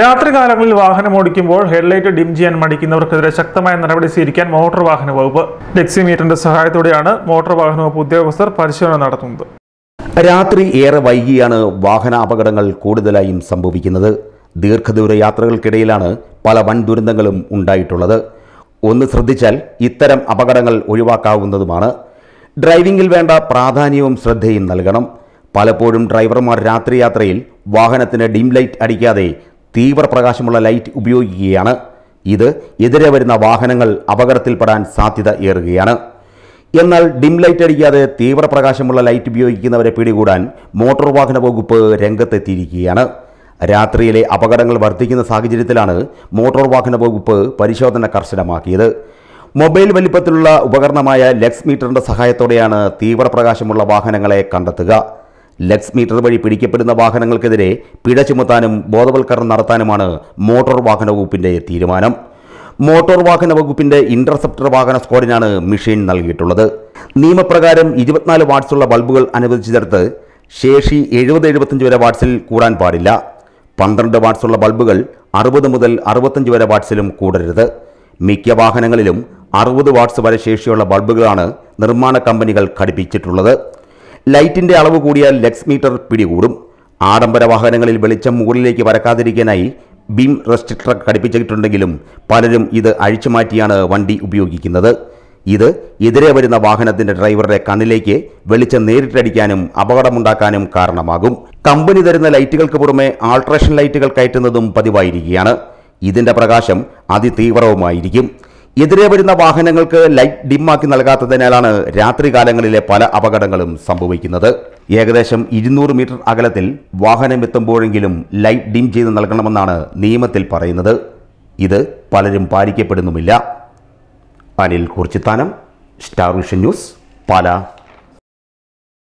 രാത്രികാലങ്ങളിൽ വാഹനം ഓടിക്കുമ്പോൾ ഹെഡ്ലൈറ്റ് ഡിം ചെയ്യാൻ മടിക്കുന്നവർക്കെതിരെ ശക്തമായ നടപടി സ്വീകരിക്കാൻ മോട്ടോർ വാഹന വകുപ്പ് ഡെക്സിമീറ്ററിന്റെ സഹായത്തോടെയാണ് മോട്ടോർ വാഹന വകുപ്പ് ഉദ്യോഗസ്ഥർ പരിശോധന നടത്തുന്നത് രാത്രി ഏറെ വൈകിയാണ് വാഹന അപകടങ്ങൾ കൂടുതലായും സംഭവിക്കുന്നത് ദീർഘദൂര യാത്രകൾക്കിടയിലാണ് പല വൻ ദുരന്തങ്ങളും ഉണ്ടായിട്ടുള്ളത് ഒന്ന് ശ്രദ്ധിച്ചാൽ ഇത്തരം അപകടങ്ങൾ ഒഴിവാക്കാവുന്നതുമാണ് ഡ്രൈവിംഗിൽ വേണ്ട പ്രാധാന്യവും ശ്രദ്ധയും നൽകണം പലപ്പോഴും ഡ്രൈവർമാർ രാത്രി യാത്രയിൽ വാഹനത്തിന് ഡിം ലൈറ്റ് അടിക്കാതെ തീവ്രപ്രകാശമുള്ള ലൈറ്റ് ഉപയോഗിക്കുകയാണ് ഇത് എതിരെ വരുന്ന വാഹനങ്ങൾ അപകടത്തിൽപ്പെടാൻ സാധ്യത ഏറുകയാണ് എന്നാൽ ഡിം ലൈറ്റ് അടിക്കാതെ തീവ്രപ്രകാശമുള്ള ലൈറ്റ് ഉപയോഗിക്കുന്നവരെ പിടികൂടാൻ മോട്ടോർ വാഹന വകുപ്പ് രംഗത്തെത്തിയിരിക്കുകയാണ് രാത്രിയിലെ അപകടങ്ങൾ വർദ്ധിക്കുന്ന സാഹചര്യത്തിലാണ് മോട്ടോർ വാഹന വകുപ്പ് പരിശോധന കർശനമാക്കിയത് മൊബൈൽ വലിപ്പത്തിലുള്ള ഉപകരണമായ ലെക്സ് മീറ്ററിൻ്റെ സഹായത്തോടെയാണ് തീവ്രപ്രകാശമുള്ള വാഹനങ്ങളെ കണ്ടെത്തുക ലക്സ് മീറ്റർ വഴി പിടിക്കപ്പെടുന്ന വാഹനങ്ങൾക്കെതിരെ പിഴ ചുമത്താനും ബോധവൽക്കരണം നടത്താനുമാണ് മോട്ടോർ വാഹന വകുപ്പിൻ്റെ തീരുമാനം മോട്ടോർ വാഹന വകുപ്പിന്റെ ഇന്റർസെപ്റ്റർ വാഹന സ്ക്വാഡിനാണ് മെഷീൻ നൽകിയിട്ടുള്ളത് നിയമപ്രകാരം ഇരുപത്തിനാല് വാട്ട്സുള്ള ബൾബുകൾ അനുവദിച്ചിടത്ത് ശേഷി എഴുപത് എഴുപത്തഞ്ച് വരെ വാട്ട്സിൽ കൂടാൻ പാടില്ല പന്ത്രണ്ട് വാട്ട്സുള്ള ബൾബുകൾ അറുപത് മുതൽ അറുപത്തഞ്ച് വരെ വാട്ട്സിലും കൂടരുത് മിക്ക വാഹനങ്ങളിലും അറുപത് വാട്ട്സ് വരെ ശേഷിയുള്ള ബൾബുകളാണ് നിർമ്മാണ കമ്പനികൾ ഘടിപ്പിച്ചിട്ടുള്ളത് ലൈറ്റിന്റെ അളവ് കൂടിയാൽ ലക്സ് മീറ്റർ പിടികൂടും ആഡംബര വാഹനങ്ങളിൽ വെളിച്ചം മുകളിലേക്ക് വരക്കാതിരിക്കാനായി ബീം റെസ്ട്രിക്ടർ ഘടിപ്പിച്ചിട്ടുണ്ടെങ്കിലും പലരും ഇത് അഴിച്ചുമാറ്റിയാണ് വണ്ടി ഉപയോഗിക്കുന്നത് ഇത് എതിരെ വരുന്ന വാഹനത്തിന്റെ ഡ്രൈവറുടെ കണ്ണിലേക്ക് വെളിച്ചം നേരിട്ടടിക്കാനും അപകടമുണ്ടാക്കാനും കാരണമാകും കമ്പനി തരുന്ന ലൈറ്റുകൾക്ക് പുറമെ ആൾട്രേഷൻ ലൈറ്റുകൾ കയറ്റുന്നതും പതിവായിരിക്കുകയാണ് ഇതിന്റെ പ്രകാശം അതിതീവ്രവുമായിരിക്കും എതിരെ വരുന്ന വാഹനങ്ങൾക്ക് ലൈറ്റ് ഡിമ്മാക്കി നൽകാത്തതിനാലാണ് രാത്രികാലങ്ങളിലെ പല അപകടങ്ങളും സംഭവിക്കുന്നത് ഏകദേശം ഇരുന്നൂറ് മീറ്റർ അകലത്തിൽ വാഹനം എത്തുമ്പോഴെങ്കിലും ലൈറ്റ് ഡിം ചെയ്ത് നൽകണമെന്നാണ് നിയമത്തിൽ പറയുന്നത് ഇത് പലരും പാലിക്കപ്പെടുന്നുമില്ല Anil Kurichithanam star vision news Pala